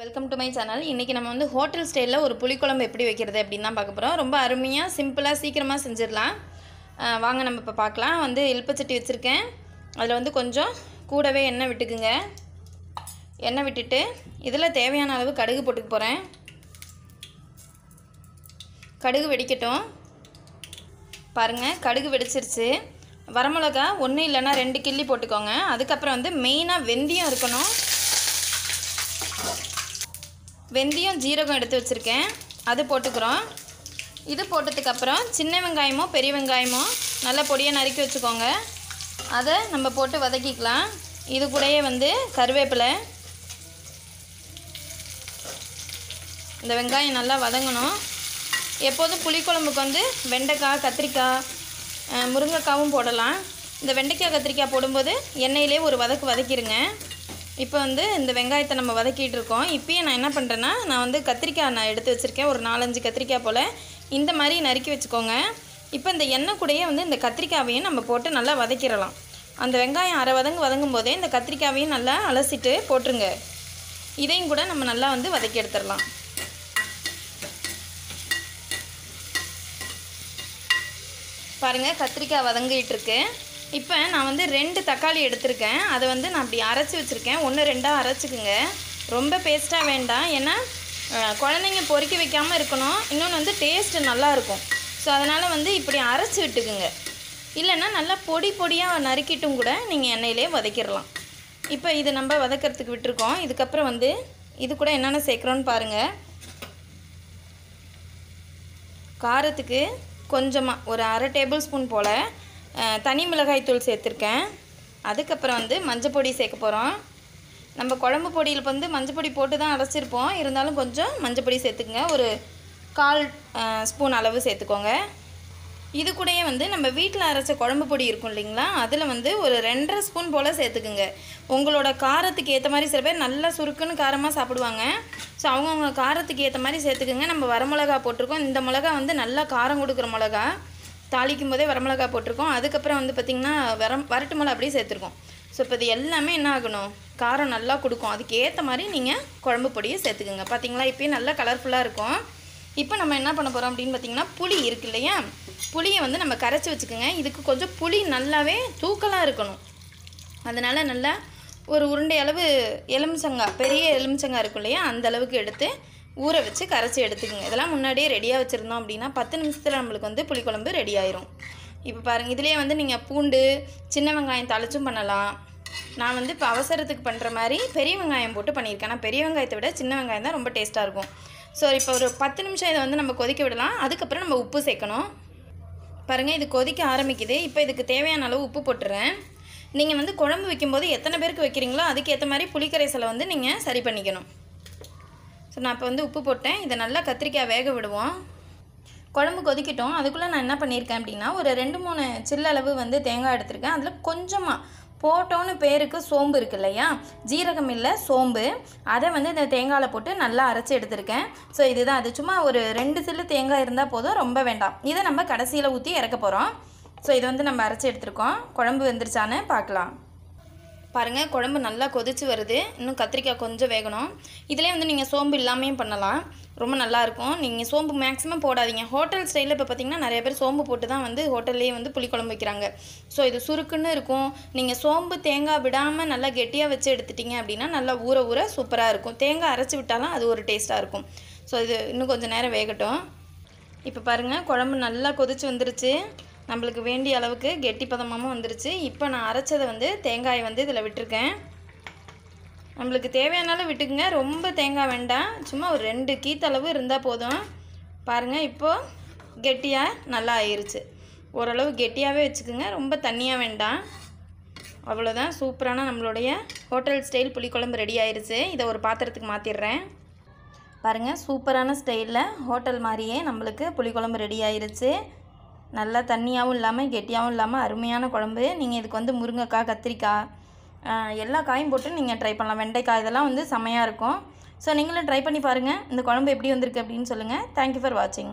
welcome to my channel இன்றைக்கி நம்ம வந்து ஹோட்டல் ஸ்டைலில் ஒரு புளிக்குழம்பு எப்படி வைக்கிறது அப்படின்னு தான் பார்க்க போகிறோம் ரொம்ப அருமையாக சிம்பிளாக சீக்கிரமாக செஞ்சிடலாம் வாங்க நம்ம இப்போ பார்க்கலாம் வந்து எழுப்பச்சட்டி வச்சுருக்கேன் அதில் வந்து கொஞ்சம் கூடவே எண்ணெய் விட்டுக்குங்க எண்ணெய் விட்டுட்டு இதில் தேவையான அளவு கடுகு போட்டுக்க போகிறேன் கடுகு வெடிக்கட்டும் பாருங்கள் கடுகு வெடிச்சிருச்சு வரமிளகா ஒன்று இல்லைன்னா ரெண்டு கிள்ளி போட்டுக்கோங்க அதுக்கப்புறம் வந்து மெயினாக வெந்தயம் இருக்கணும் வெந்தயம் ஜீரகம் எடுத்து வச்சுருக்கேன் அது போட்டுக்கிறோம் இது போட்டதுக்கப்புறம் சின்ன வெங்காயமோ பெரிய வெங்காயமோ நல்லா பொடியாக நறுக்கி வச்சுக்கோங்க அதை நம்ம போட்டு வதக்கிக்கலாம் இது கூடயே வந்து கருவேப்பிலை இந்த வெங்காயம் நல்லா வதங்கணும் எப்போதும் புளிக்குழம்புக்கு வந்து வெண்டைக்காய் கத்திரிக்காய் முருங்கைக்காவும் போடலாம் இந்த வெண்டைக்காய் கத்திரிக்காய் போடும்போது எண்ணெயிலே ஒரு வதக்கு வதக்கிடுங்க இப்போ வந்து இந்த வெங்காயத்தை நம்ம வதக்கிட்டு இருக்கோம் இப்போயே நான் என்ன பண்ணுறேன்னா நான் வந்து கத்திரிக்காய் நான் எடுத்து வச்சுருக்கேன் ஒரு நாலஞ்சு கத்திரிக்காய் போல் இந்த மாதிரி நறுக்கி வச்சுக்கோங்க இப்போ இந்த எண்ணெய் கூடயே வந்து இந்த கத்திரிக்காவையும் நம்ம போட்டு நல்லா வதக்கிடலாம் அந்த வெங்காயம் அரை வதங்கு வதங்கும் போதே இந்த கத்திரிக்காவையும் நல்லா அலசிட்டு போட்டுருங்க இதையும் கூட நம்ம நல்லா வந்து வதக்கி எடுத்துடலாம் பாருங்கள் கத்திரிக்காய் வதங்கிட்டு இருக்கு இப்போ நான் வந்து ரெண்டு தக்காளி எடுத்திருக்கேன் அதை வந்து நான் அப்படி அரைச்சி வச்சுருக்கேன் ஒன்று ரெண்டாக அரைச்சிக்குங்க ரொம்ப பேஸ்ட்டாக வேண்டாம் ஏன்னா குழந்தைங்க பொறுக்கி வைக்காமல் இருக்கணும் இன்னொன்று வந்து டேஸ்ட்டு நல்லாயிருக்கும் ஸோ அதனால் வந்து இப்படி அரைச்சி விட்டுக்குங்க இல்லைன்னா நல்லா பொடி பொடியாக நறுக்கிட்டும் கூட நீங்கள் எண்ணெயிலே வதக்கிடலாம் இப்போ இது நம்ம வதக்கிறதுக்கு விட்டுருக்கோம் இதுக்கப்புறம் வந்து இது கூட என்னென்ன சேர்க்குறோன்னு பாருங்கள் காரத்துக்கு கொஞ்சமாக ஒரு அரை டேபிள் ஸ்பூன் போல் தனி மிளகாய்த்தூள் சேர்த்துருக்கேன் அதுக்கப்புறம் வந்து மஞ்சள் பொடி சேர்க்க போகிறோம் நம்ம குழம்பு பொடியில் வந்து மஞ்சள் பொடி போட்டு தான் அரைச்சிருப்போம் இருந்தாலும் கொஞ்சம் மஞ்சள் பொடி சேர்த்துக்குங்க ஒரு கால் ஸ்பூன் அளவு சேர்த்துக்கோங்க இது கூடயே வந்து நம்ம வீட்டில் அரைச்ச குழம்பு பொடி இருக்கும் இல்லைங்களா அதில் வந்து ஒரு ரெண்டரை ஸ்பூன் போல் சேர்த்துக்குங்க உங்களோட காரத்துக்கு ஏற்ற மாதிரி சில பேர் நல்லா சுருக்குன்னு காரமாக சாப்பிடுவாங்க ஸோ அவங்கவுங்க காரத்துக்கு ஏற்ற மாதிரி சேர்த்துக்குங்க நம்ம வரமிளகா போட்டிருக்கோம் இந்த மிளகா வந்து நல்லா காரம் கொடுக்குற மிளகா தாளிக்கும் போதே வரமிளகா போட்டிருக்கோம் அதுக்கப்புறம் வந்து பார்த்திங்கன்னா வரம் வரட்டு மிளகா அப்படியே சேர்த்துருக்கோம் ஸோ இப்போ இது எல்லாமே என்ன ஆகணும் காரம் நல்லா கொடுக்கும் அதுக்கு ஏற்ற மாதிரி நீங்கள் குழம்பு பொடியை சேர்த்துக்குங்க பார்த்திங்களா இப்போயும் நல்லா கலர்ஃபுல்லாக இருக்கும் இப்போ நம்ம என்ன பண்ண போகிறோம் அப்படின்னு பார்த்திங்கன்னா புளி இருக்கு இல்லையா புளியை வந்து நம்ம கரைச்சி வச்சுக்கோங்க இதுக்கு கொஞ்சம் புளி நல்லாவே தூக்கலாக இருக்கணும் அதனால் நல்லா ஒரு உருண்டை அளவு எலுமிச்சங்காய் பெரிய எலுமிச்சங்காய் இருக்கும் இல்லையா அந்த அளவுக்கு எடுத்து ஊற வச்சு கரைச்சி எடுத்துக்கோங்க இதெல்லாம் முன்னாடியே ரெடியாக வச்சுருந்தோம் அப்படின்னா பத்து நிமிஷத்தில் நம்மளுக்கு வந்து புளிக்குழம்பு ரெடி ஆயிரும் இப்போ பாருங்கள் இதுலேயே வந்து நீங்கள் பூண்டு சின்ன வெங்காயம் தலைச்சும் பண்ணலாம் நான் வந்து இப்போ அவசரத்துக்கு பண்ணுற மாதிரி பெரிய வெங்காயம் போட்டு பண்ணியிருக்கேன் ஆனால் பெரிய வெங்காயத்தை விட சின்ன வெங்காயம் தான் ரொம்ப டேஸ்ட்டாக இருக்கும் ஸோ இப்போ ஒரு பத்து நிமிஷம் இதை வந்து நம்ம கொதிக்க விடலாம் அதுக்கப்புறம் நம்ம உப்பு சேர்க்கணும் பாருங்கள் இது கொதிக்க ஆரம்பிக்குது இப்போ இதுக்கு தேவையான அளவு உப்பு போட்டுறேன் நீங்கள் வந்து குழம்பு வைக்கும்போது எத்தனை பேருக்கு வைக்கிறீங்களோ அதுக்கேற்ற மாதிரி புளிக்கரைசலை வந்து நீங்கள் சரி பண்ணிக்கணும் ஸோ நான் இப்போ வந்து உப்பு போட்டேன் இதை நல்லா கத்திரிக்காய் வேக விடுவோம் குழம்பு கொதிக்கட்டும் அதுக்குள்ளே நான் என்ன பண்ணியிருக்கேன் அப்படின்னா ஒரு ரெண்டு மூணு சில்லளவு வந்து தேங்காய் எடுத்திருக்கேன் அதில் கொஞ்சமாக போட்டோன்னு பேருக்கு சோம்பு இருக்கு இல்லையா ஜீரகம் இல்லை சோம்பு அதை வந்து இந்த தேங்காயில் போட்டு நல்லா அரைச்சி எடுத்திருக்கேன் ஸோ இதுதான் அது சும்மா ஒரு ரெண்டு சில்லு தேங்காய் இருந்தால் போதும் ரொம்ப வேண்டாம் இதை நம்ம கடைசியில் ஊற்றி இறக்க போகிறோம் ஸோ இதை வந்து நம்ம அரைச்சி எடுத்துருக்கோம் குழம்பு வெந்துருச்சான்னு பார்க்கலாம் பாருங்கள் குழம்பு நல்லா கொதித்து வருது இன்னும் கத்திரிக்காய் கொஞ்சம் வேகணும் இதிலே வந்து நீங்கள் சோம்பு இல்லாமையும் பண்ணலாம் ரொம்ப நல்லாயிருக்கும் நீங்கள் சோம்பு மேக்ஸிமம் போடாதீங்க ஹோட்டல் ஸ்டைலில் இப்போ பார்த்திங்கன்னா நிறைய பேர் சோம்பு போட்டு தான் வந்து ஹோட்டல்லேயே வந்து புளிக்குழம்பு வைக்கிறாங்க ஸோ இது சுருக்குன்னு இருக்கும் நீங்கள் சோம்பு தேங்காய் விடாமல் நல்லா கெட்டியாக வச்சு எடுத்துட்டீங்க அப்படின்னா நல்லா ஊற ஊற சூப்பராக இருக்கும் தேங்காய் அரைச்சி விட்டாலும் அது ஒரு டேஸ்ட்டாக இருக்கும் ஸோ இது இன்னும் கொஞ்சம் நேரம் வேகட்டும் இப்போ பாருங்கள் குழம்பு நல்லா கொதித்து வந்துருச்சு நம்மளுக்கு வேண்டிய அளவுக்கு கெட்டி பதமாகவும் வந்துருச்சு இப்போ நான் அரைச்சதை வந்து தேங்காயை வந்து இதில் விட்டுருக்கேன் நம்மளுக்கு தேவையானாலும் விட்டுக்குங்க ரொம்ப தேங்காய் வேண்டாம் சும்மா ஒரு ரெண்டு கீத்தளவு இருந்தால் போதும் பாருங்கள் இப்போது கெட்டியாக நல்லா ஆயிடுச்சு ஓரளவு கெட்டியாகவே வச்சுக்கோங்க ரொம்ப தண்ணியாக வேண்டாம் அவ்வளோதான் சூப்பரான நம்மளுடைய ஹோட்டல் ஸ்டைல் புளிக்குழம்பு ரெடி ஆயிடுச்சு இதை ஒரு பாத்திரத்துக்கு மாற்றிடுறேன் பாருங்கள் சூப்பரான ஸ்டைலில் ஹோட்டல் மாதிரியே நம்மளுக்கு புளிக்குழம்பு ரெடி ஆயிடுச்சு நல்லா தண்ணியாகவும் இல்லாமல் கெட்டியாகவும் இல்லாமல் அருமையான குழம்பு நீங்கள் இதுக்கு வந்து முருங்கைக்காய் கத்திரிக்காய் எல்லா காயும் போட்டு நீங்கள் ட்ரை பண்ணலாம் வெண்டைக்காய் இதெல்லாம் வந்து செமையாக இருக்கும் ஸோ நீங்களும் ட்ரை பண்ணி பாருங்கள் இந்த குழம்பு எப்படி வந்திருக்கு அப்படின்னு சொல்லுங்கள் தேங்க்யூ ஃபார் வாட்சிங்